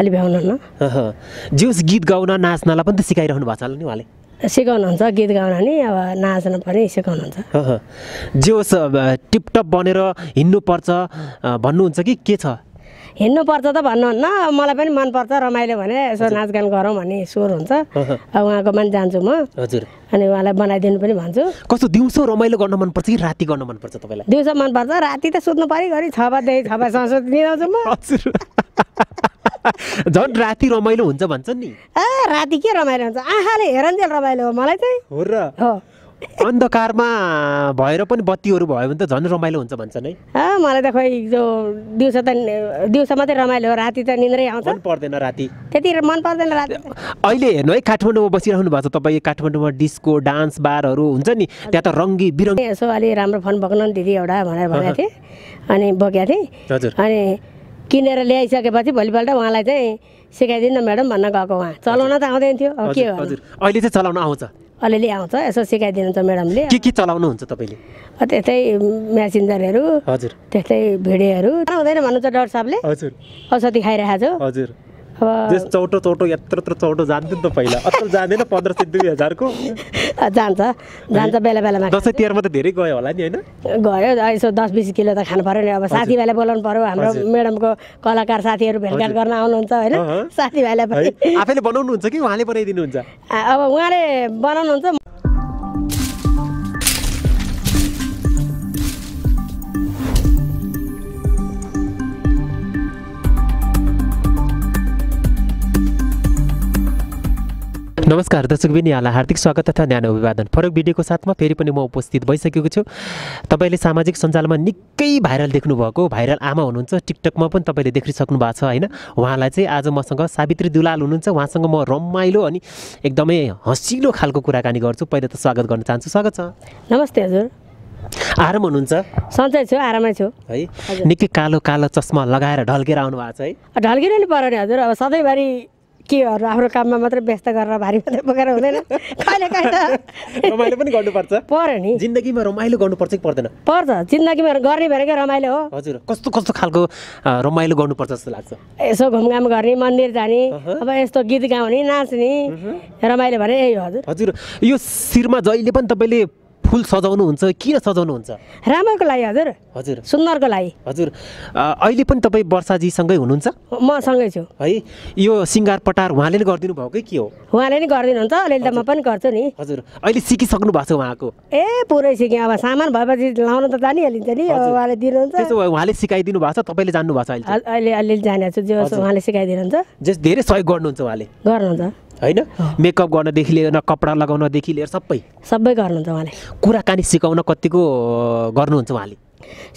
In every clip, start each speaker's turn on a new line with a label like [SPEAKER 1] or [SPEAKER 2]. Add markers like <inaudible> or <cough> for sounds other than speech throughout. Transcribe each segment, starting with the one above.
[SPEAKER 1] अलि
[SPEAKER 2] भ्याउनुहुन्न जिउस गीत गाउन नाच्नलाई पनि त सिकाइरहनु भएको छ नि उहाँले
[SPEAKER 1] सिकाउनुहुन्छ गीत गाउन नि अब नाच्न पनि
[SPEAKER 2] सिकाउनुहुन्छ जिउस टिपटप बनेर हिँड्नुपर्छ भन्नुहुन्छ कि के छ
[SPEAKER 1] हिँड्नुपर्छ त भन्नुहुन्न मलाई पनि मनपर्छ रमाइलो भने यसो नाचगान गरौँ भन्ने स्वर हुन्छ उहाँको पनि जान्छु म हजुर अनि उहाँलाई बनाइदिनु पनि भन्छु
[SPEAKER 2] कस्तो दिउँसो रमाइलो गर्न मनपर्छ कि राति गर्न मनपर्छ तपाईँलाई
[SPEAKER 1] दिउँसो मनपर्छ राति त सुत्नु पऱ्यो घरि छ बजे छ बजीसम्म सुतिदिँदैछु म हजुर <laughs>
[SPEAKER 2] <laughs> झन् राति रमाइलो हुन्छ भन्छन् नि
[SPEAKER 1] ए राति के रमाइलो हुन्छ आँखाले हेरन्जेल रमाइलो हो मलाई चाहिँ
[SPEAKER 2] हो र अन्धकारमा भएर पनि बत्तीहरू भयो भने त झन् रमाइलो हुन्छ भन्छन्
[SPEAKER 1] है मलाई त खोइ जो दिउँसो त दिउँसो मात्रै रमाइलो हो राति त निन्द्रै आउँछ
[SPEAKER 2] पर्दैन राति
[SPEAKER 1] त्यति मन पर्दैन राति
[SPEAKER 2] अहिले हेर्नु है काठमाडौँमा बसिरहनु भएको छ तपाईँ काठमाडौँमा डिस्को डान्स बारहरू हुन्छ नि त्यहाँ त रङ्गी बिरङ्गी
[SPEAKER 1] यसो अलि राम्रो फोन बोक्न दिदी एउटा भनेर भनेको थिएँ अनि बोकेको थिएँ अनि किनेर ल्याइसकेपछि भोलिपल्ट उहाँलाई चाहिँ सिकाइदिनु न म्याडम भन्न गएको उहाँ चलाउन त आउँदैन थियो अब के
[SPEAKER 2] अहिले चाहिँ चलाउन आउँछ
[SPEAKER 1] अलिअलि आउँछ यसो सिकाइदिनुहुन्छ म्याडमले के
[SPEAKER 2] के चलाउनुहुन्छ तपाईँले
[SPEAKER 1] त्यस्तै म्यासेन्जरहरू हजुर त्यस्तै भिडियोहरू आउँदैन भन्नुहुन्छ डक्टर साहबले हजुर औषधि खाइरहेको छ हजुर त्यस
[SPEAKER 2] चौटो चौटो यत्रो यत्रो चौटो जान्थ्यो नि त पहिला अचल जाँदैन पन्ध्र सय दुई हजारको
[SPEAKER 1] जान्छ जान्छ बेला बेलामा दसैँ
[SPEAKER 2] तिहारमा त धेरै गयो होला नि होइन
[SPEAKER 1] गयो यसो दस बिस किलो त खानु पऱ्यो नि अब साथीभाइलाई बोलाउनु पऱ्यो हाम्रो म्याडमको कलाकार साथीहरू भेटघाट गर्न आउनुहुन्छ होइन साथीभाइलाई पनि
[SPEAKER 2] आफैले बनाउनुहुन्छ कि उहाँले बनाइदिनुहुन्छ
[SPEAKER 1] अब उहाँले बनाउनुहुन्छ
[SPEAKER 2] नमस्कार दर्शकबिन यहाँलाई हार्दिक स्वागत तथा न्यानो अभिवादन फरक भिडियोको साथमा फेरि पनि म उपस्थित भइसकेको छु तपाईँले सामाजिक सञ्जालमा निकै भाइरल देख्नुभएको भाइरल आमा हुनुहुन्छ टिकटकमा पनि तपाईँले देखिसक्नु भएको छ होइन उहाँलाई चाहिँ आज मसँग सावित्री दुलाल हुनुहुन्छ उहाँसँग म रमाइलो अनि एकदमै हँसिलो खालको कुराकानी गर्छु पहिला त स्वागत गर्न चाहन्छु स्वागत छ नमस्ते हजुर आराम हुनुहुन्छ सन्चै छु आरामै छु है निकै कालो कालो चस्मा लगाएर ढल्केर आउनु भएको
[SPEAKER 1] छ है नि पर्यो नि हजुर अब सधैँभरि केहरू आफ्नो काममा मात्रै व्यस्त गरेर भारी मात्रै बोकेर हुँदैन कहिले
[SPEAKER 2] कहिले त रमाइलो पनि गर्नुपर्छ पर्यो नि जिन्दगीमा रमाइलो गर्नुपर्छ कि पर्दैन
[SPEAKER 1] पर्छ जिन्दगीमा गर्ने भनेकै रमाइलो हो
[SPEAKER 2] हजुर कस्तो कस्तो खालको रमाइलो गर्नुपर्छ जस्तो लाग्छ
[SPEAKER 1] यसो घुमघाम गर्ने मन्दिर जाने अब यस्तो गीत गाउने नाच्ने रमाइलो भने यही हजुर
[SPEAKER 2] हजुर यो शिरमा जहिले पनि तपाईँले फुल सजाउनुहुन्छ किन सजाउनुहुन्छ
[SPEAKER 1] राम्रोको लागि हजुर हजुर सुन्दरको लागि
[SPEAKER 2] हजुर अहिले पनि तपाईँ वर्षाजीसँगै हुनुहुन्छ म सँगै छु है यो सिङ्गार पटार उहाँले नै गरिदिनु भएकै के हो
[SPEAKER 1] उहाँले नै गरिदिनुहुन्छ अलिअलि त म पनि गर्छु नि
[SPEAKER 2] हजुर अहिले सिकिसक्नु भएको छ उहाँको
[SPEAKER 1] ए पुरै सिकेँ अब सामान भएपछि लाउनु त जानिहालिन्छ नि उहाँले दिनुहुन्छ
[SPEAKER 2] उहाँले सिकाइदिनु भएको छ तपाईँले जान्नु भएको छ अहिले
[SPEAKER 1] अहिले अलिअलि जानेको छु जो उहाँले सिकाइदिनुहुन्छ
[SPEAKER 2] जस धेरै सहयोग गर्नुहुन्छ उहाँले गर्नुहुन्छ होइन मेकअप गर्नदेखि लिएर कपडा लगाउनदेखि लिएर सबै
[SPEAKER 1] सबै गर्नुहुन्छ उहाँले
[SPEAKER 2] कुराकानी सिकाउन कतिको गर्नुहुन्छ उहाँले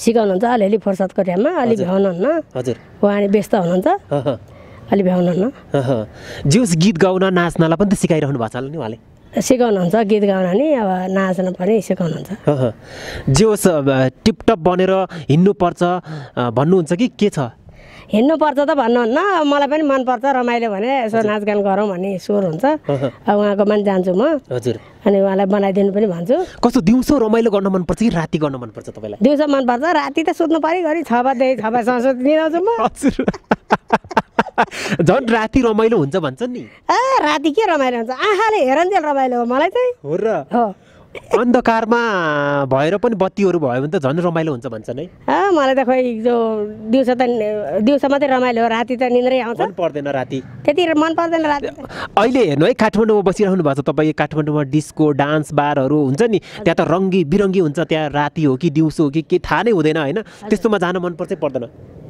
[SPEAKER 1] सिकाउनुहुन्छ अलिअलि फुर्सदको टाइममा अलि भ्याउनुहुन्न हजुर उहाँले व्यस्त हुनुहुन्छ अलि
[SPEAKER 2] भ्याउनुहुन्न जिउस गीत गाउन नाच्नलाई पनि त सिकाइरहनु भएको छ होला नि उहाँले
[SPEAKER 1] सिकाउनुहुन्छ गीत गाउन नि अब नाच्न पनि सिकाउनुहुन्छ
[SPEAKER 2] जिउस टिपटप बनेर हिँड्नुपर्छ भन्नुहुन्छ कि के छ
[SPEAKER 1] हिँड्नुपर्छ त भन्नुहुन्न मलाई पनि मनपर्छ रमाइलो भने यसो नाचगान गरौँ भन्ने स्वर हुन्छ उहाँको पनि जान्छु म हजुर अनि उहाँलाई बनाइदिनु पनि भन्छु
[SPEAKER 2] कस्तो दिउँसो रमाइलो गर्न मनपर्छ कि राति गर्न मनपर्छ तपाईँलाई
[SPEAKER 1] दिउँसो मनपर्छ राति त सुत्नु पऱ्यो घरि छ बजीदेखि छ बजीसम्म सुत्नु म
[SPEAKER 2] <laughs> झन् राति रमाइलो हुन्छ भन्छ नि
[SPEAKER 1] ए राति के रमाइलो हुन्छ आँखाले हेरन्जेल रमाइलो हो मलाई चाहिँ हो र हो
[SPEAKER 2] अन्धकारमा भएर पनि बत्तीहरू भयो भने त झन् रमाइलो हुन्छ भन्छन्
[SPEAKER 1] है मलाई त खोइ जो दिउँसो त दिउँसो मात्रै रमाइलो राति त निन्द्रै आउँछ मन
[SPEAKER 2] पर्दैन राति
[SPEAKER 1] त्यति मन पर्दैन राति
[SPEAKER 2] अहिले हेर्नु है काठमाडौँमा बसिरहनु भएको छ तपाईँ काठमाडौँमा डिस्को डान्स बारहरू हुन्छ नि त्यहाँ त रङ्गी बिरङ्गी हुन्छ त्यहाँ राति हो कि दिउँसो हो कि के थाहा नै हुँदैन होइन त्यस्तोमा जान पर्छ पर्दैन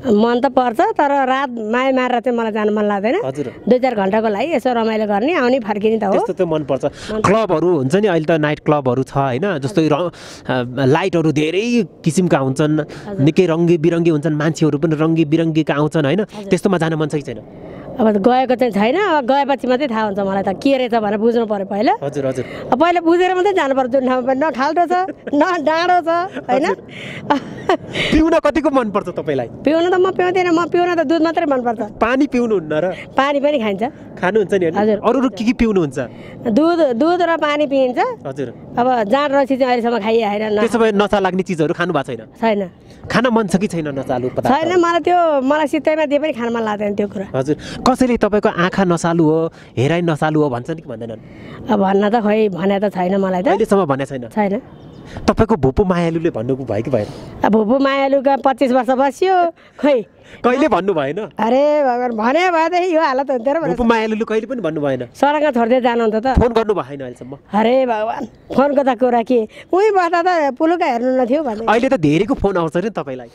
[SPEAKER 1] मन त पर्छ तर रात माया मारेर चाहिँ मलाई जानु मन लाग्दैन दुई चार घन्टाको लागि यसो रमाइलो गर्ने आउने फर्किने त हो त्यो मनपर्छ
[SPEAKER 2] क्लबहरू हुन्छ नि अहिले त नाइट क्लबहरू छ होइन जस्तै लाइटहरू धेरै किसिमका हुन्छन् निकै रङ्गी बिरङ्गी हुन्छन् मान्छेहरू पनि रङ्गी बिरङ्गीका आउँछन् होइन त्यस्तोमा जान मन छ कि छैन
[SPEAKER 1] अब गएको चाहिँ छैन अब गएपछि मात्रै थाहा हुन्छ मलाई त के रहेछ भनेर बुझ्नु पऱ्यो पहिला हजुर हजुर पहिला बुझेर मात्रै जानु पर्छ जुन ठाउँमा न खाल्टो छ न डाँडो छ होइन
[SPEAKER 2] पिउन कतिको मनपर्छ तपाईँलाई
[SPEAKER 1] पिउन त म पिउँदिनँ म पिउन त दुध मात्रै मनपर्छ पानी पिउनुहुन्न र पानी पनि खाइन्छ
[SPEAKER 2] खानुहुन्छ नि हजुर अरू के के पिउनुहुन्छ
[SPEAKER 1] दुध दुध र पानी पिइन्छ हजुर अब जाँड रसी चाहिँ अहिलेसम्म खाइआएन त्यसो
[SPEAKER 2] भए नसा लाग्ने चिजहरू खानु भएको छैन छैन खान मन छ कि छैन नसालु छैन
[SPEAKER 1] मलाई त्यो मलाई सित्तैमा दिए पनि खान मन लाग्दैन त्यो कुरा
[SPEAKER 2] हजुर कसैले तपाईँको आँखा नसालु हो हेराइ नसालु हो भन्छन् कि भन्दैनन्
[SPEAKER 1] अब भन्न त खोइ भने त छैन मलाई त अहिलेसम्म भने छैन छैन
[SPEAKER 2] तपाईँको भोपो मायालुले भन्नु भयो कि भएन
[SPEAKER 1] भोपो मायालुका पच्चिस वर्ष बस्यो खै
[SPEAKER 2] कहिले भन्नु भएन
[SPEAKER 1] अरे भगवान् भने भएदेखि यो हालत हुन्थ्यो र भोपो
[SPEAKER 2] मायालुले कहिले पनि भन्नु भएन
[SPEAKER 1] सरका छोड्दै जानुहुन्थ्यो त फोन
[SPEAKER 2] गर्नु भएन अहिलेसम्म
[SPEAKER 1] अरे भगवान् फोनको त कुरा के उहीँ बस्दा त पुलुका हेर्नु नथ्यो भने
[SPEAKER 2] अहिले त धेरैको फोन आउँछ नि तपाईँलाई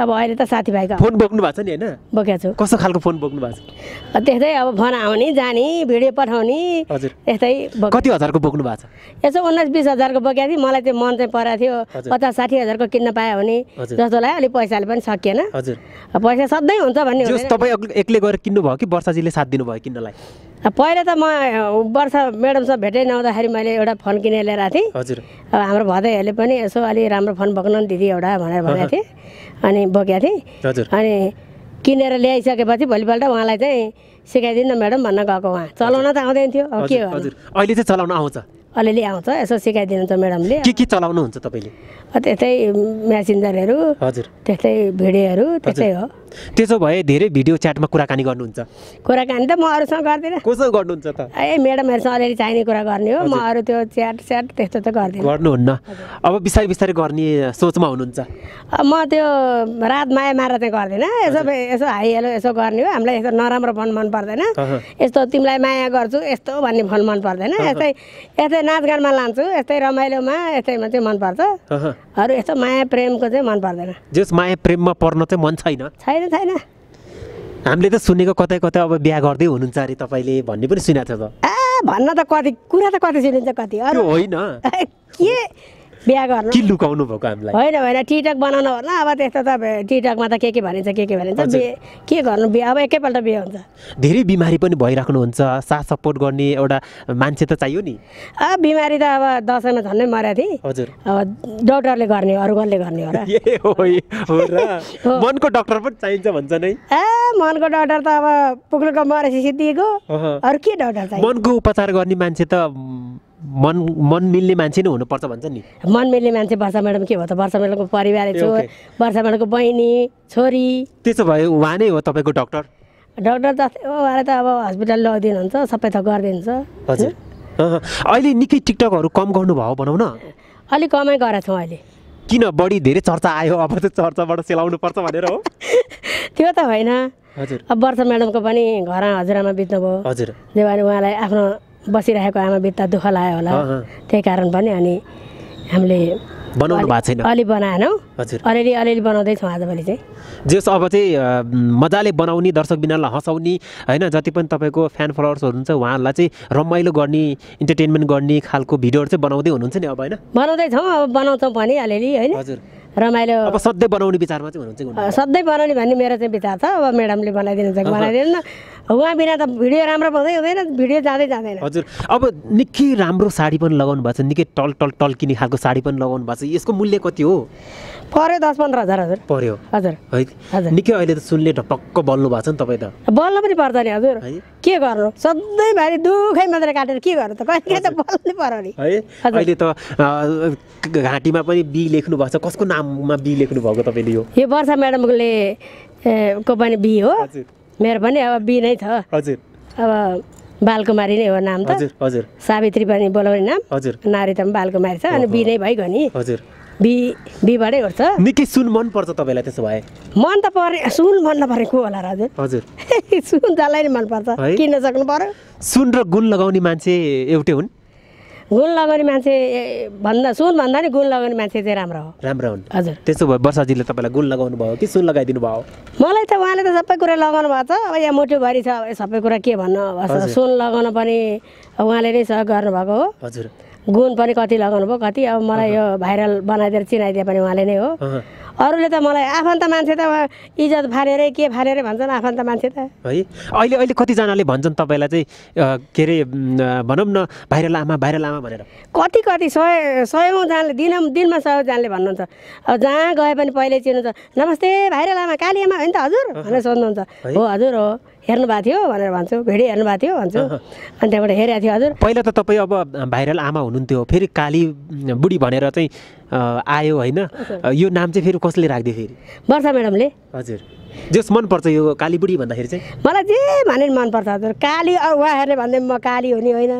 [SPEAKER 1] अब अहिले त साथीभाइको फोन
[SPEAKER 2] बोक्नु भएको छ नि होइन बोकेको छु कस्तो खालको फोन बोक्नु भएको
[SPEAKER 1] छ त्यस्तै अब फोन आउने जाने भिडियो पठाउने हजुर यस्तै कति
[SPEAKER 2] हजारको बोक्नु भएको
[SPEAKER 1] छ यसो उन्नाइस बिस हजारको बोकेको थिएँ मलाई त्यो मन चाहिँ परेको थियो पचास साठी हजारको किन्न पायो भने जस्तो लाग्यो अलिक पैसाले पनि सकिएन हजुर पैसा सधैँ हुन्छ भन्ने तपाईँ
[SPEAKER 2] एक्लै गएर किन्नुभयो कि वर्षाजीले साथ दिनुभयो किन्नलाई
[SPEAKER 1] पहिला त म वर्ष म्याडमसँग भेटै नहुँदाखेरि मैले एउटा फोन किनेर ल्याएर थिएँ हजुर अब हाम्रो भदैहरूले पनि यसो अलि राम्रो फोन बोक्नु नि दिदी एउटा भनेर भनेको थिएँ अनि बोकेको थिएँ अनि किनेर ल्याइसकेपछि भोलिपल्ट उहाँलाई चाहिँ सिकाइदिनु न म्याडम भन्न गएको उहाँ चलाउन त आउँदैन थियो अब के
[SPEAKER 2] अहिले चाहिँ चलाउन आउँछ
[SPEAKER 1] अलिअलि आउँछ यसो सिकाइदिनुहुन्छ म्याडमले के
[SPEAKER 2] के चलाउनुहुन्छ तपाईँले
[SPEAKER 1] त्यस्तै म्यासेन्जरहरू हजुर त्यस्तै भिडियोहरू त्यस्तै हो
[SPEAKER 2] त्यसो भए धेरै भिडियो च्याटमा कुराकानी गर्नुहुन्छ
[SPEAKER 1] कुराकानी त म अरूसँग गर्दिनँ
[SPEAKER 2] कोसँग गर्नुहुन्छ त
[SPEAKER 1] ए म्याडमहरूसँग अलिअलि चाहिने कुरा गर्ने हो म अरू त्यो च्याट स्याट त्यस्तो त गर्दिनँ
[SPEAKER 2] गर्नुहुन्न अब बिस्तारै बिस्तारै गर्ने सोचमा हुनुहुन्छ
[SPEAKER 1] म त्यो रात माया मारेर चाहिँ गर्दिनँ यसो यसो हाई हेलो यसो गर्ने हो हामीलाई यस्तो नराम्रो फोन मन पर्दैन यस्तो तिमीलाई माया गर्छु यस्तो भन्ने फोन मन पर्दैन यस्तै यस्तै चाहिँ नाचगानमा लान्छु यस्तै रमाइलोमा यस्तैमा चाहिँ मनपर्छ अरू यस्तो माया प्रेमको चाहिँ मन पर्दैन
[SPEAKER 2] जस माया प्रेममा पर्न चाहिँ मन छैन छैन छैन हामीले त सुनेको कतै कतै अब बिहा गर्दै हुनुहुन्छ अरे तपाईँले भन्ने पनि सुनेको छ त ए
[SPEAKER 1] भन्न त कति कुरा त कति सुनिन्छ कति अरू
[SPEAKER 2] होइन <laughs> के बिहा गर्न कि लुकाउनु भएको हामीलाई होइन
[SPEAKER 1] होइन टिटक बनाउन होला अब त्यस्तो त टिटकमा त के के भनिन्छ के के भनिन्छ के गर्नु बिहा अब एकैपल्ट बिहा हुन्छ
[SPEAKER 2] धेरै बिमारी पनि भइराख्नुहुन्छ साथ सपोर्ट गर्ने एउटा मान्छे त चाहियो नि
[SPEAKER 1] अब बिमारी त अब दसैँमा झन् मरेको थिएँ हजुर अब डक्टरले गर्ने अरू कसले गर्ने
[SPEAKER 2] हो र <laughs> <laughs> मनको डक्टर पनि चाहिन्छ भन्छ नै
[SPEAKER 1] ए मनको डक्टर त अब पुग्नुको मरेपछि सिद्धिएको अरू के डक्टर चाहिन्छ मनको
[SPEAKER 2] उपचार गर्ने मान्छे त मन मन मिल्ने मान्छे नै हुनुपर्छ भन्छ नि
[SPEAKER 1] मन मिल्ने मान्छे वर्षा म्याडम के भयो त वर्षा म्याडमको परिवार छु वर्षा म्याडमको बहिनी छोरी
[SPEAKER 2] त्यसो भए उहाँ नै हो तपाईँको डक्टर
[SPEAKER 1] डक्टर त उहाँलाई त अब हस्पिटल लगिदिनुहुन्छ सबै थोक गरिदिन्छ
[SPEAKER 2] हजुर अहिले निकै टिकटकहरू कम गर्नुभयो भनौँ न
[SPEAKER 1] अलिक कमै गरेको छौँ अहिले
[SPEAKER 2] किन बढी धेरै चर्चा आयो अब त चर्चाबाट सेलाउनु पर्छ भनेर हो
[SPEAKER 1] <laughs> त्यो त होइन हजुर अब वर्षा म्याडमको पनि घर हजुरआमा बित्नुभयो हजुर त्यही भएर उहाँलाई आफ्नो बसिरहेको आमा बित्ता दुःख लाग्यो होला त्यही कारण पनि अनि हामीले बनाउनु भएको छैन अलि बनाएनौँ हजुर अलिअलि अलिअलि बनाउँदैछौँ आजभोलि चाहिँ
[SPEAKER 2] जेस अब चाहिँ मजाले बनाउने दर्शक बिनालाई हँसाउने होइन जति पनि तपाईँको फ्यान फलोवर्सहरू हुनुहुन्छ उहाँहरूलाई चाहिँ रमाइलो गर्ने इन्टरटेनमेन्ट गर्ने खालको भिडियोहरू चाहिँ बनाउँदै हुनुहुन्छ नि अब होइन
[SPEAKER 1] बनाउँदैछौँ अब बनाउँछौँ पनि अलिअलि होइन हजुर रमाइलो अब सधैँ
[SPEAKER 2] बनाउने विचारमा चाहिँ हुनुहुन्छ
[SPEAKER 1] सधैँ बनाउने भन्ने मेरो चाहिँ विचार छ अब म्याडमले बनाइदिनुहुन्छ बनाइदिनु उहाँ बिना त भिडियो राम्रो भन्दै हुँदैन भिडियो जाँदै जाँदैन
[SPEAKER 2] हजुर अब निकै राम्रो साडी पनि लगाउनु भएको छ निकै टल टल टल्किने खालको साडी पनि लगाउनु भएको छ यसको मूल्य कति हो पऱ्यो दस पन्ध्र हजार हजुर पऱ्यो हजुर है हजुर निकै अहिले त सुनले ढपक्क बल्नु भएको छ नि
[SPEAKER 1] तपाईँ त बल्नु पनि पर्छ नि हजुर के गर्नु सधैँभरि दुःखै मात्रै काटेर के गर्नु त कहिले त बल्नै पर्यो नि
[SPEAKER 2] है अहिले त घाँटीमा पनि बी लेख्नु भएको छ कसको नाममा बी लेख्नु भएको तपाईँले यो
[SPEAKER 1] वर्षा म्याडमले को पनि बी हो मेरो पनि अब बी नै छ हजुर अब बालकुमारी नै हो नाम त हजुर हजुर सावित्री पनि बोलाउने नाम हजुर नारी त बालकुमारी छ अनि बी नै भइगयो नि हजुर बी बीबाटै गर्छ
[SPEAKER 2] निकै सुन मन पर्छ तपाईँलाई त्यसो भए
[SPEAKER 1] मन त परे सुन मन नपरे को होला हजुर हजुर <laughs> सुन जसलाई नै मन पर्छ किन्न सक्नु पर्यो
[SPEAKER 2] सुन र गुण लगाउने मान्छे एउटै हुन्
[SPEAKER 1] गुण लगाउने मान्छे भन्दा सुन भन्दा नि गुण लगाउने मान्छे चाहिँ राम्रो हो राम्रो हुन् हजुर
[SPEAKER 2] त्यसो भए वर्षाजीले तपाईँलाई गुण लगाउनु भयो कि सुन लगाइदिनु भयो
[SPEAKER 1] मलाई त उहाँले त सबै कुरा लगाउनु भएको छ अब यहाँ मुटुभरि छ सबै कुरा के भन्नु सुन लगाउनु पनि उहाँले नै सहयोग गर्नुभएको हो हजुर गुण पनि कति लगाउनु भयो कति अब मलाई यो भाइरल बनाइदिएर चिनाइदिए पनि उहाँले नै हो अरूले त मलाई आफन्त मान्छे त इज्जत फारेर के फारेर भन्छन् आफन्त मान्छे त है
[SPEAKER 2] अहिले अहिले कतिजनाले भन्छन् तपाईँलाई चाहिँ के अरे भनौँ न भाइरल आमा भाइरल आमा भनेर
[SPEAKER 1] कति कति सय सयौँजनाले दिन दिनमा सयौँजनाले भन्नुहुन्छ अब जहाँ गए पनि पहिले चिन्नुहुन्छ नमस्ते भाइरल आमा काली आमा होइन त हजुर भनेर सोध्नुहुन्छ हो हजुर हो हेर्नु भएको थियो भनेर भन्छु भिडियो हेर्नु भएको थियो भन्छु अनि त्यहाँबाट हेरेको थियो हजुर
[SPEAKER 2] पहिला त तपाईँ अब भाइरल आमा हुनुहुन्थ्यो फेरि काली बुढी भनेर चाहिँ आयो होइन यो नाम चाहिँ फेरि कसले राखिदियो फेरि वर्षा म्याडमले हजुर जस मनपर्छ यो काली बुढी भन्दाखेरि चाहिँ
[SPEAKER 1] मलाई जे भने मनपर्छ हजुर काली उहाँहरूले भन्दै म काली हुने होइन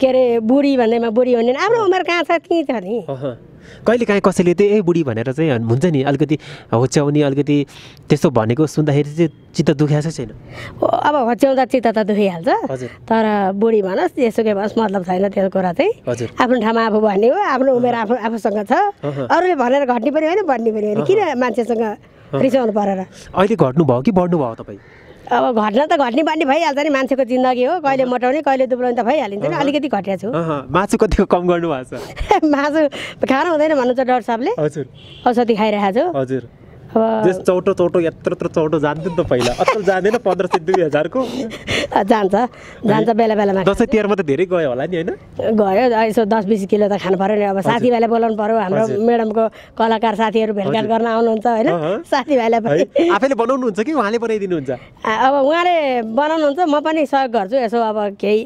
[SPEAKER 1] के अरे बुढी भन्दैमा बुढी हुने आफ्नो उमेर कहाँ छ त्यहीँ छ नि
[SPEAKER 2] कहिले काहीँ कसैले त्यही ए बुढी भनेर चाहिँ हुन्छ नि अलिकति होच्याउने अलिकति त्यस्तो भनेको सुन्दाखेरि चाहिँ चित्त दुखाएको छैन
[SPEAKER 1] अब होच्याउँदा चित्त त दुखिहाल्छ तर बुढी भनोस् के भनोस् मतलब छैन त्यो कुरा चाहिँ आफ्नो ठाउँमा आफू भन्ने हो आफ्नो उमेर आफू आफूसँग छ अरूले भनेर घट्ने पनि होइन भन्ने पनि होइन किन मान्छेसँग रिसाउनु परेर अहिले
[SPEAKER 2] घट्नु भयो कि बढ्नु भयो तपाईँ
[SPEAKER 1] अब घटना त घट्ने बानी भइहाल्छ नि मान्छेको जिन्दगी हो कहिले मोटाउने कहिले दुब्लाउने त भइहालिन्छ नि अलिकति घटेको छु
[SPEAKER 2] मासु कतिको कम गर्नु भएको
[SPEAKER 1] छ <laughs> मासु खानु हुँदैन भन्नु त डक्टर साहबले हजुर औषधि खाइरहेको छु हजुर त्यस
[SPEAKER 2] चौटो चौटो यत्रो यत्रो चौटो जान्थ्यो नि त पहिला अचल जाँदैन पन्ध्र सय दुई हजारको
[SPEAKER 1] <laughs> जान्छ जान्छ बेला बेलामा दसैँ
[SPEAKER 2] तिहारमा त धेरै गयो होला नि होइन
[SPEAKER 1] गयो यसो दस बिस किलो त खानु पऱ्यो नि अब साथीभाइलाई बोलाउनु पऱ्यो हाम्रो म्याडमको कलाकार साथीहरू भेटघाट गर्न आउनुहुन्छ होइन साथीभाइलाई
[SPEAKER 2] आफैले बनाउनुहुन्छ कि उहाँले बनाइदिनुहुन्छ
[SPEAKER 1] अब उहाँले बनाउनुहुन्छ म पनि सहयोग गर्छु यसो अब केही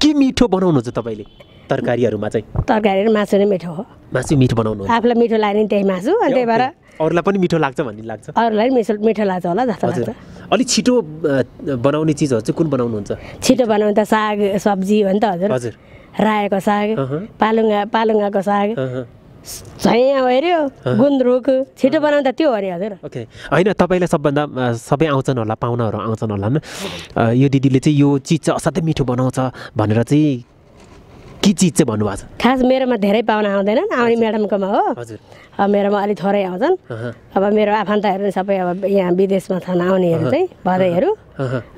[SPEAKER 2] के मिठो बनाउनुहुन्छ तपाईँले तरकारीहरूमा चाहिँ
[SPEAKER 1] तरकारी मासु नै मिठो हो
[SPEAKER 2] मासु मिठो बनाउनु
[SPEAKER 1] आफूलाई मिठो लाग्ने त्यही मासु अनि त्यही भएर
[SPEAKER 2] अरूलाई पनि मिठो लाग्छ भन्ने लाग्छ
[SPEAKER 1] अरूलाई पनि मिठो लाग्छ होला जस्तो लाग्छ
[SPEAKER 2] अलिक छिटो बनाउने चिजहरू चाहिँ कुन बनाउनुहुन्छ
[SPEAKER 1] छिटो बनाउनु त साग सब्जी हो नि त हजुर हजुर रायोको साग पालुङ्गा पालुङ्गाको साग झैँ हेऱ्यो गुन्द्रुक छिटो बनाउँदा त्यो हो अरे हजुर
[SPEAKER 2] ओके होइन तपाईँलाई सबभन्दा सबै आउँछन् होला पाहुनाहरू आउँछन् होला यो दिदीले चाहिँ यो चिज चाहिँ असाध्यै मिठो बनाउँछ भनेर चाहिँ के चिज चाहिँ भन्नुभएको
[SPEAKER 1] छ खास मेरोमा धेरै पाहुना आउँदैनन् आउने म्याडमकोमा हो अब मेरोमा अलिक थोरै आउँछन् अब मेरो आफन्तहरू सबै अब यहाँ विदेशमा छन् आउनेहरू चाहिँ भदैहरू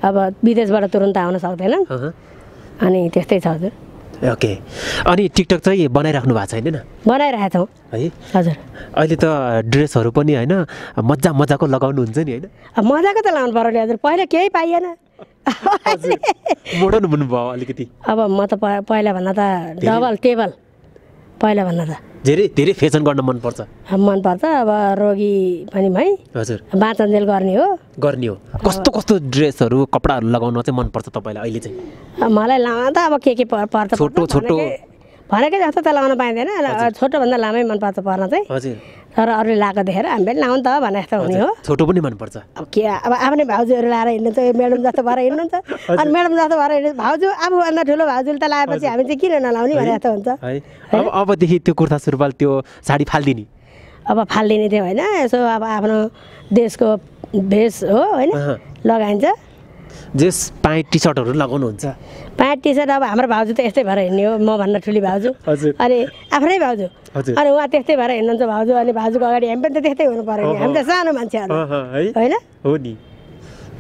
[SPEAKER 1] अब विदेशबाट तुरन्त आउन सक्दैनन् अनि त्यस्तै छ हजुर
[SPEAKER 2] ओके अनि टिकटक चाहिँ बनाइराख्नु भएको छैन
[SPEAKER 1] बनाइरहेको छौँ
[SPEAKER 2] है हजुर अहिले त ड्रेसहरू पनि होइन मजा मजाको लगाउनुहुन्छ नि होइन
[SPEAKER 1] मजाको त लगाउनु पऱ्यो हजुर पहिला केही पाइएन
[SPEAKER 2] मोडर्न अलिकति
[SPEAKER 1] अब म त पहिलाभन्दा त डबल टेबल पहिलाभन्दा त
[SPEAKER 2] धेरै धेरै फेसन गर्न मनपर्छ
[SPEAKER 1] मनपर्छ अब रोगी पनि है हजुर बाँचन्जेल गर्ने हो
[SPEAKER 2] गर्ने हो कस्तो कस्तो ड्रेसहरू कपडाहरू लगाउन चाहिँ मनपर्छ तपाईँलाई अहिले चाहिँ
[SPEAKER 1] मलाई त अब के के पर्छ छोटो छोटो भनेकै जस्तो त लगाउन पाइँदैन छोटोभन्दा लामै मनपर्छ पर्न चाहिँ हजुर तर अरूले लगाएको देखेर हामी पनि लाउँ त भने जस्तो हुने हो
[SPEAKER 2] छोटो पनि मनपर्छ अब
[SPEAKER 1] के अब आफ्नै भाउजूहरू लाएर हिँड्नुहुन्छ म्याडम जस्तो भएर हिँड्नुहुन्छ अनि म्याडम जस्तो भएर हिँड्नु भाउजू आफूभन्दा ठुलो भाउजूले त लगाएपछि हामी चाहिँ किन नलाउने भने जस्तो हुन्छ
[SPEAKER 2] अब अबदेखि त्यो कुर्ता सुरुवाल त्यो साडी फालिदिने
[SPEAKER 1] अब फालिदिने थियो होइन यसो अब आफ्नो देशको भेष हो होइन लगाइन्छ
[SPEAKER 2] जेस पाएँ टी सर्टहरू लगाउनुहुन्छ
[SPEAKER 1] पाएँ टी सर्ट अब हाम्रो भाउजू त यस्तै भएर हिँड्ने हो म भन्दा ठुली भाउजू अनि आफ्नै भाउजू अनि उहाँ त्यस्तै भएर हिँड्नुहुन्छ भाउजू अनि भाउजूको अगाडि हामी पनि त त्यस्तै हुनु पऱ्यो हामी त सानो मान्छेहरू
[SPEAKER 2] होइन हो नि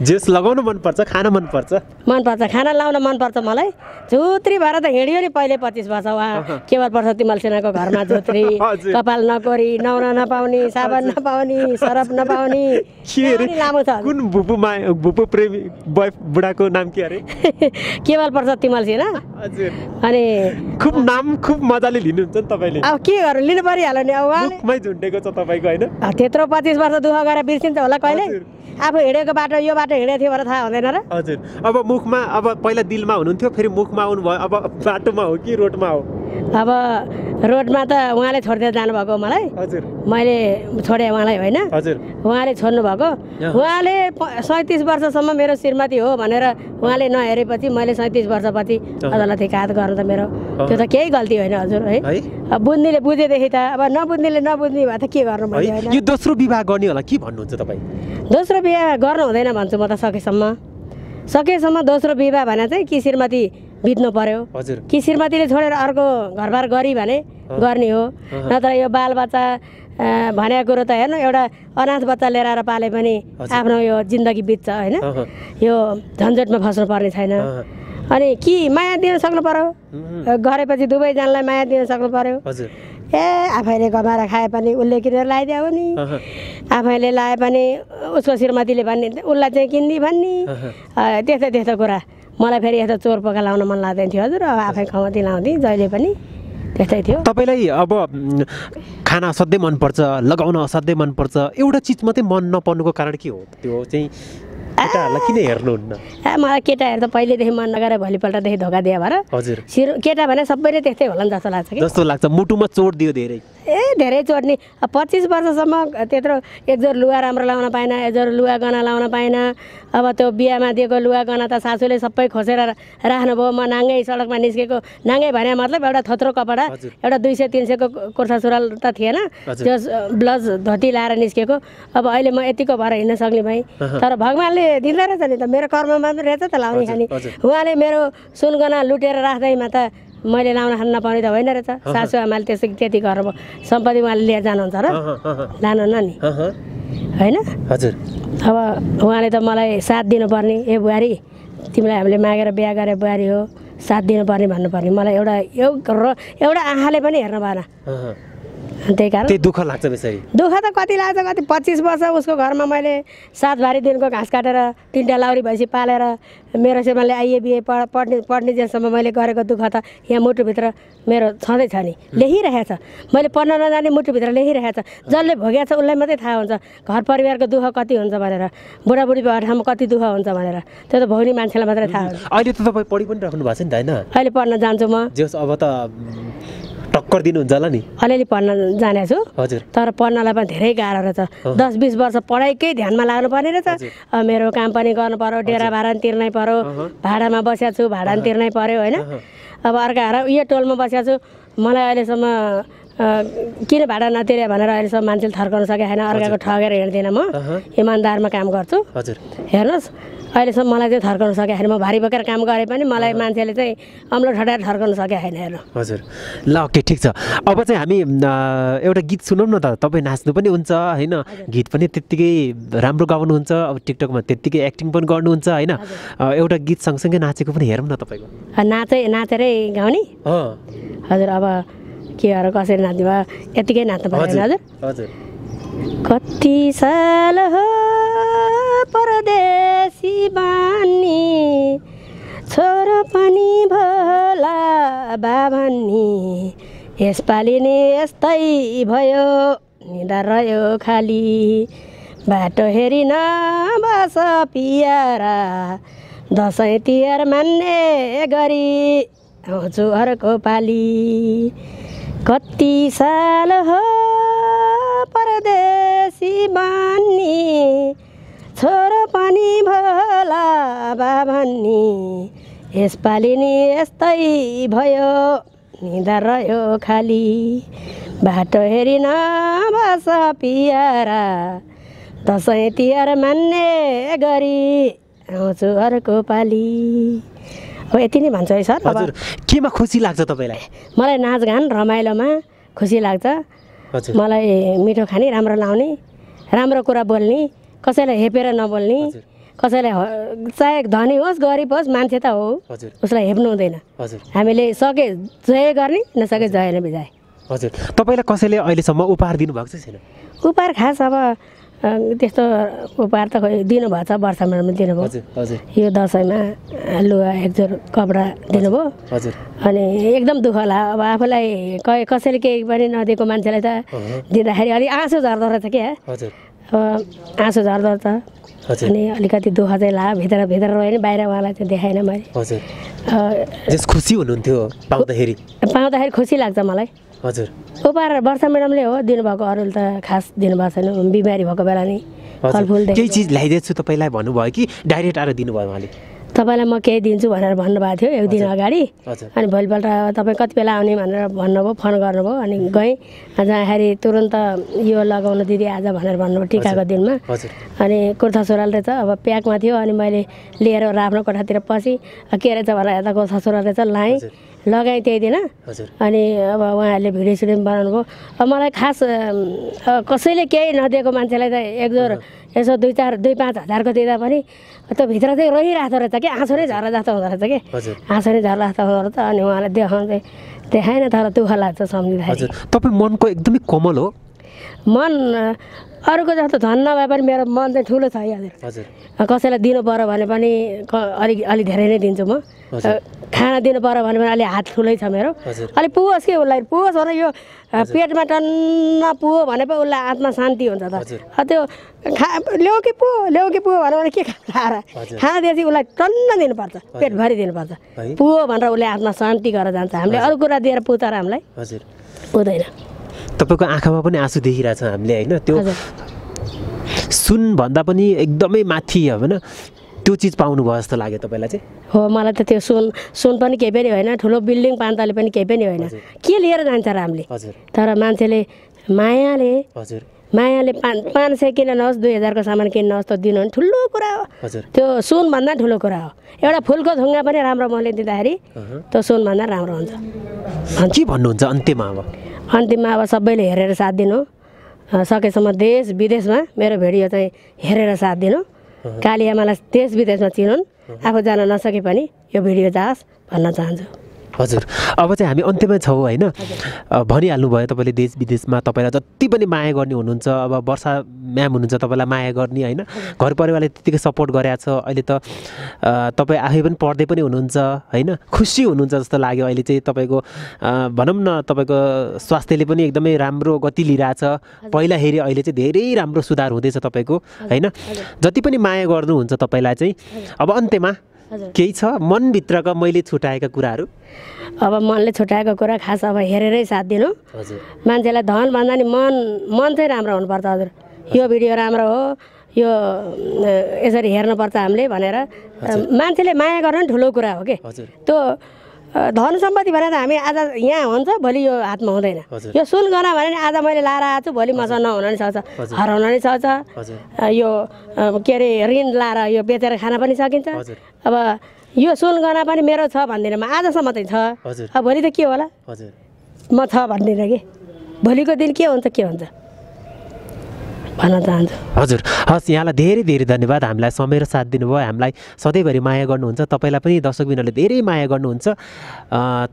[SPEAKER 2] जेस लगाउनु मनपर्छ खान मनपर्छ
[SPEAKER 1] मनपर्छ खाना लाउन मनपर्छ मलाई झुत्री भएर त हिँड्यो नि पहिले पच्चिस वर्ष वा केवल पर्छ तिमल सेनाको घरमा झुत्री <laughs> कपाल नकोरी नौन नपाउने साबन नपाउने सरफ
[SPEAKER 2] नपाउने <laughs> लामो छ कुन प्रेमी बुढाको नाम के अरे <laughs>
[SPEAKER 1] केवल पर्छ तिमल सेना अनि खुब नाम
[SPEAKER 2] खुब मजाले लिनुहुन्छ नि तपाईँले
[SPEAKER 1] अब के गर्नु लिनु परिहाल्यो नि अब
[SPEAKER 2] झुन्डेको छ
[SPEAKER 1] त्यत्रो पच्चिस वर्ष दुःख गरेर बिर्सिन्छ होला कहिले आफू हिँडेको बाटो यो बाटो हिँडेको थियो भनेर थाहा हुँदैन र
[SPEAKER 2] हजुर अब मुखमा अब पहिला दिलमा हुनुहुन्थ्यो फेरि मुखमा आउनुभयो अब बाटोमा हो कि रोडमा हो
[SPEAKER 1] अब रोडमा त उहाँले छोडिदिएर जानुभएको मलाई हजुर मैले छोडेँ उहाँलाई होइन उहाँले छोड्नु भएको उहाँले सैँतिस वर्षसम्म मेरो श्रीमती हो भनेर उहाँले नहेरेपछि मैले सैँतिस वर्षपछि अदालत कात गर्नु त मेरो त्यो त केही गल्ती होइन हजुर है अब बुझ्नेले बुझेदेखि त अब नबुझ्नेले नबुझ्ने भए त के गर्नु
[SPEAKER 2] यो दोस्रो विवाह गर्ने होला के भन्नुहुन्छ तपाईँ
[SPEAKER 1] दोस्रो विवाह गर्नु हुँदैन भन्छु म त सकेसम्म सकेसम्म दोस्रो विवाह भने चाहिँ कि श्रीमती बित्नु पर्यो कि श्रीमतीले छोडेर अर्को घरबार गरी भने गर्ने हो नत्र यो बालबच्चा भनेको कुरो त हेर्नु एउटा अनाथ बच्चा लिएर आएर पाले पनि आफ्नो यो जिन्दगी बित्छ होइन यो झन्झटमा फस्नु पर्ने छैन अनि कि माया दिन सक्नु पर्यो गरेपछि दुवैजनालाई माया दिन सक्नु पर्यो ए आफैले कमाएर खाए पनि उसले किनेर लगाइदियो नि आफैले लगाए पनि उसको श्रीमतीले भन्ने उसलाई चाहिँ किनिदियो भन्ने त्यस्तो त्यस्तो कुरा मलाई फेरि यस्तो चोर पोका लाउन मन लाग्दैन थियो हजुर अब आफै खमती लाउँथेँ जहिले पनि
[SPEAKER 2] त्यस्तै थियो तपाईँलाई अब खाना असाध्यै मनपर्छ लगाउन असाध्यै मनपर्छ एउटा चिज मात्रै मन नपर्नुको कारण के हो त्यो चाहिँ किन हेर्नुहुन्न ए
[SPEAKER 1] मलाई केटाहरू त पहिलेदेखि मन नगरे भोलिपल्टदेखि धोका दियो भएर हजुर सिरो केटा भने सबैले त्यस्तै होला नि जस्तो लाग्छ कि जस्तो
[SPEAKER 2] लाग्छ मुटुमा चोट दियो धेरै
[SPEAKER 1] ए धेरै चोट नि पच्चिस वर्षसम्म त्यत्रो एकजोर लुगा राम्रो लाउन पाएन एकजोर लुगा गना लाउन पाएन अब त्यो बिहामा दिएको लुगा गना त सासूले सबै खोसेर राख्नुभयो म नाङ्गै सडकमा निस्केको नाङ्गै भने मतलब एउटा थोत्रो कपडा एउटा दुई सय तिन सयको कुर्सा सुरुवाल त थिएन त्यो ब्लाउज धोती लाएर निस्केको अब अहिले म यतिको भएर हिँड्न सक्ने भाइ तर भगवान्ले दिँदो रहेछ नि त मेरो कर्ममा पनि रहेछ त लाउने खाने उहाँले मेरो सुनगना लुटेर राख्दैमा त मैले लाउन खान नपाउने त होइन रहेछ सासू आमाले त्यस्तो त्यति गरेर सम्पत्ति उहाँले लिएर जानुहुन्छ र न नि होइन हजुर अब उहाँले त मलाई साथ दिनुपर्ने ए बुहारी तिमीलाई हामीले मागेर बिहा गरे बुहारी हो साथ दिनुपर्ने भन्नुपर्ने मलाई एउटा एउटा आँखाले पनि हेर्नु भएन त्यही कारण त्यही
[SPEAKER 2] दुःख लाग्छ त्यसरी
[SPEAKER 1] दुःख त कति लाग्छ कति पच्चिस वर्ष उसको घरमा मैले सात भारी दिनको घाँस काटेर तिनवटा लाउरी भैँसी पालेर मेरो सेमाले आइए बिए पढ्ने पढ्ने जेसम्म मैले गरेको दुःख त यहाँ मुटुभित्र मेरो छँदैछ नि लेखिरहेको छ मैले पढ्न नजाने मुटुभित्र लेखिरहेको छ जसले भोगेको छ उसलाई मात्रै थाहा हुन्छ घर परिवारको दुःख कति हुन्छ भनेर बुढाबुढी भएको ठाउँमा कति दुःख हुन्छ भनेर त्यो त भोग्ने मान्छेलाई मात्रै थाहा हुन्छ अहिले त तपाईँ पढि पनि
[SPEAKER 2] राख्नु भएको छ नि त होइन
[SPEAKER 1] अहिले पढ्न जान्छु म
[SPEAKER 2] अब त टक्कर दिनुहुन्छ होला नि
[SPEAKER 1] अलिअलि पढ्न जाने छु हजुर तर पढ्नलाई पनि धेरै गाह्रो रहेछ दस बिस वर्ष पढाइकै ध्यानमा लाग्नु पर्ने रहेछ मेरो काम पनि गर्नु पर्यो डेरा भाडा पनि तिर्नै पर्यो भाडामा बसेको छु भाडा पनि तिर्नै पर्यो होइन अब अर्का हरा यो टोलमा बसेको छु मलाई अहिलेसम्म किन भाडा नतिरे भनेर अहिलेसम्म मान्छेले थर्काउनु सकेको छैन अर्काको ठगेर हिँड्दिनँ म इमान्दारमा काम गर्छु हजुर हेर्नुहोस् अहिलेसम्म मलाई चाहिँ थर्काउनु सकेको छैन म भारी बोकेर काम गरे पनि मलाई मान्छेले चाहिँ अम्लो ठटाएर थर्काउनु सकेको छैन हेर्नु
[SPEAKER 2] हजुर ल ओके ठिक छ अब चाहिँ हामी एउटा गीत सुनौँ न त तपाईँ नाच्नु पनि हुन्छ होइन गीत पनि त्यत्तिकै राम्रो गाउनुहुन्छ अब टिकटकमा त्यत्तिकै एक्टिङ पनि गर्नुहुन्छ होइन एउटा गीत सँगसँगै नाचेको पनि हेरौँ न तपाईँको
[SPEAKER 1] नाचै नाचेरै गाउने हजुर अब के भएर कसरी नाच्नु भयो यत्तिकै नाच्नु पर्दैन हजुर हजुर कति साल हो परदेशी बानी छोरो पनि भोला बा यसपालि नै यस्तै भयो निदा रह्यो खाली बाटो हेरिन बस पियारा दसैँ तिहार मान्ने गरी आउँछु अर्को पाली कति साल हो परदेशी बानी छोरो पनि भोला बा भन्ने यसपालि नि यस्तै भयो निधार रह्यो खाली बाटो हेरिन बस पियारा दसैँ तिहार मान्ने गरी आउँछु अर्को पालि अब यति नै भन्छु है सर हजुर
[SPEAKER 2] केमा खुसी लाग्छ तपाईँलाई
[SPEAKER 1] मलाई नाचगान रमाइलोमा खुसी लाग्छ मलाई मिठो खाने राम्रो लाउने राम्रो कुरा बोल्ने कसैलाई हेपेर नबोल्ने कसैलाई चाहे धनी होस् गरिब होस् मान्छे त हो उसलाई हेप्नु हुँदैन हामीले सके जय गर्ने नसके जय नबिजाए
[SPEAKER 2] हजुर तपाईँलाई कसैले अहिलेसम्म उपहार दिनुभएको छैन
[SPEAKER 1] उपहार खास अब त्यस्तो उपहार त खोइ दिनुभएको छ वर्षमा दिनुभयो यो दसैँमा लुगा एकजोर कपडा दिनुभयो अनि एकदम दुःख ला अब आफूलाई कै कसैले केही पनि नदिएको मान्छेलाई त दिँदाखेरि अलिक आँसु झर्दो रहेछ क्या अब आँसु झर्दो त अनि अलिकति दुःख चाहिँ ला भित्र भित्र रह्यो नि बाहिर उहाँलाई चाहिँ देखाएन मैले
[SPEAKER 2] खुसी हुनुहुन्थ्यो पाउँदाखेरि
[SPEAKER 1] पाउँदाखेरि खुसी लाग्छ मलाई
[SPEAKER 2] हजुर
[SPEAKER 1] उपाएर वर्षा म्याडमले हो दिनुभएको अरूले त खास दिनुभएको छैन बिमारी भएको बेला नै फलफुल केही चिज
[SPEAKER 2] ल्याइदिएछु तपाईँलाई भन्नुभयो कि डाइरेक्ट आएर दिनुभयो उहाँले
[SPEAKER 1] तपाईँलाई म केही दिन्छु भनेर भन्नुभएको थियो एक दिन अगाडि अनि भोलिपल्ट तपाईँ कति बेला आउने भनेर भन्नुभयो फोन गर्नुभयो अनि गएँ जाँदाखेरि तुरन्त यो लगाउनु दिदी आज भनेर भन्नुभयो टिकाको दिनमा अनि कुर्था सुरुवाल रहेछ अब प्याकमा थियो अनि मैले लिएर राम्रो कोठातिर पछि के रहेछ भनेर यता कुर्था सुरुवाल रहेछ लाएँ त्यही हजुर अनि अब उहाँहरूले भिडियो सिडियो पनि बनाउनुभयो अब मलाई खास कसैले केही नदिएको मान्छेलाई त एक जोर यसो दुई चार दुई पाँच हजारको दिँदा पनि त्यो भित्र चाहिँ रहिरहेको रहेछ कि आँसु नै झर्ला जस्तो हुँदो रहेछ कि आँसु नै झर्ला जस्तो हुँदो रहेछ अनि उहाँलाई देखाउँदै देखाएन तर दुःख लाग्छ सम्झिँदाखेरि
[SPEAKER 2] तपाईँ मनको एकदमै कोमल हो
[SPEAKER 1] मन अरूको जस्तो धन नभए पनि मेरो मन चाहिँ ठुलो छ है हजुर कसैलाई दिनु पऱ्यो भने पनि अलिक अलिक धेरै नै दिन्छु म खाना दिनु पऱ्यो भने पनि अलिक हात ठुलै छ मेरो अलिक पुगोस् कि उसलाई पुगोस् भने यो पेटमा टन्न पुओ भने पो उसलाई आत्मा शान्ति हुन्छ त त्यो खा ल्याउ कि पुओ ल्याउ कि पुओ भने के खाएर खाना दिएपछि उसलाई टन्न दिनुपर्छ पेटभरि दिनुपर्छ पुओ भनेर उसले आत्मा शान्ति गरेर जान्छ हामीले अरू कुरा दिएर पुग्छ र हामीलाई हुँदैन
[SPEAKER 2] तपाईँको आँखामा पनि आँसु छ हामीले होइन त्यो सुनभन्दा पनि एकदमै माथि होइन त्यो चिज पाउनुभयो जस्तो लाग्यो तपाईँलाई
[SPEAKER 1] चाहिँ हो मलाई त त्यो सुन सुन पनि केही पनि होइन ठुलो बिल्डिङ पान्तले पनि केही पनि होइन के लिएर जान्छ र हामीले तर मान्छेले मायाले हजुर मायाले पाँच पाँच सय नहोस् दुई हजारको सामान किन्नुहोस् त दिनु भने ठुलो कुरा हो त्यो सुनभन्दा ठुलो कुरा हो एउटा फुलको ढुङ्गा पनि राम्रो मैले दिँदाखेरि त्यो सुनभन्दा राम्रो
[SPEAKER 2] हुन्छ के भन्नुहुन्छ अन्त्यमा अब
[SPEAKER 1] अन्तिममा अब सबैले हेरेर साथ दिनु सकेसम्म देश विदेशमा मेरो भिडियो चाहिँ हेरेर साथ दिनु काली आमालाई देश विदेशमा चिनुन् आफू जान नसके पनि यो भिडियो जाओस् भन्न चाहन्छु
[SPEAKER 2] हजुर अब चाहिँ हामी अन्त्यमै छौँ होइन भयो तपाईँले देश विदेशमा तपाईँलाई जति पनि माया गर्ने हुनुहुन्छ अब वर्षा म्याम हुनुहुन्छ तपाईँलाई माया गर्ने होइन घर परिवारले त्यतिकै सपोर्ट गरेको छ अहिले त तपाईँ आफै पनि पढ्दै पनि हुनुहुन्छ होइन खुसी हुनुहुन्छ जस्तो लाग्यो अहिले चाहिँ तपाईँको भनौँ न तपाईँको स्वास्थ्यले पनि एकदमै राम्रो गति लिइरहेछ पहिला हेरी अहिले चाहिँ धेरै राम्रो सुधार हुँदैछ तपाईँको होइन जति पनि माया गर्नुहुन्छ तपाईँलाई चाहिँ अब अन्त्यमा केही छ मनभित्रका मैले छुट्याएका कुराहरू
[SPEAKER 1] अब मनले छुट्याएको कुरा खास अब हेरेरै साथ दिनु मान्छेलाई धन भन्दा नि मन मन चाहिँ राम्रो हुनुपर्छ हजुर यो भिडियो राम्रो हो यो यसरी हेर्नुपर्छ हामीले भनेर मान्छेले माया गर्नु ठुलो कुरा हो कि त्यो धन सम्पत्ति भनेर हामी आज यहाँ हुन्छ भोलि यो हातमा हुँदैन यो सुन गर भने आज मैले लाएर आएको छु भोलि मसँग नहुन नि सक्छ हराउन नि सक्छ यो के अरे ऋण लाएर यो बेचेर खान पनि सकिन्छ अब यो सुन गहना पनि मेरो छ भन्दिनँ म आजसम्म चाहिँ छ अब भोलि त के होला म छ भन्दिनँ कि भोलिको दिन के हुन्छ के हुन्छ भन्न चाहन्छु
[SPEAKER 2] हजुर हस् यहाँलाई धेरै धेरै धन्यवाद हामीलाई समय र साथ दिनुभयो हामीलाई सधैँभरि माया गर्नुहुन्छ तपाईँलाई पनि दर्शकबिनहरूले धेरै माया गर्नुहुन्छ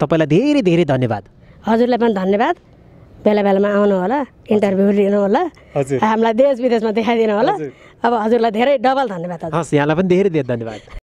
[SPEAKER 2] तपाईँलाई धेरै धेरै धन्यवाद
[SPEAKER 1] हजुरलाई पनि धन्यवाद बेला बेलामा आउनु होला इन्टरभ्यू लिनु होला हामीलाई देश विदेशमा देखाइदिनु होला अब हजुरलाई धेरै डबल धन्यवाद
[SPEAKER 2] हस् यहाँलाई पनि धेरै धेरै धन्यवाद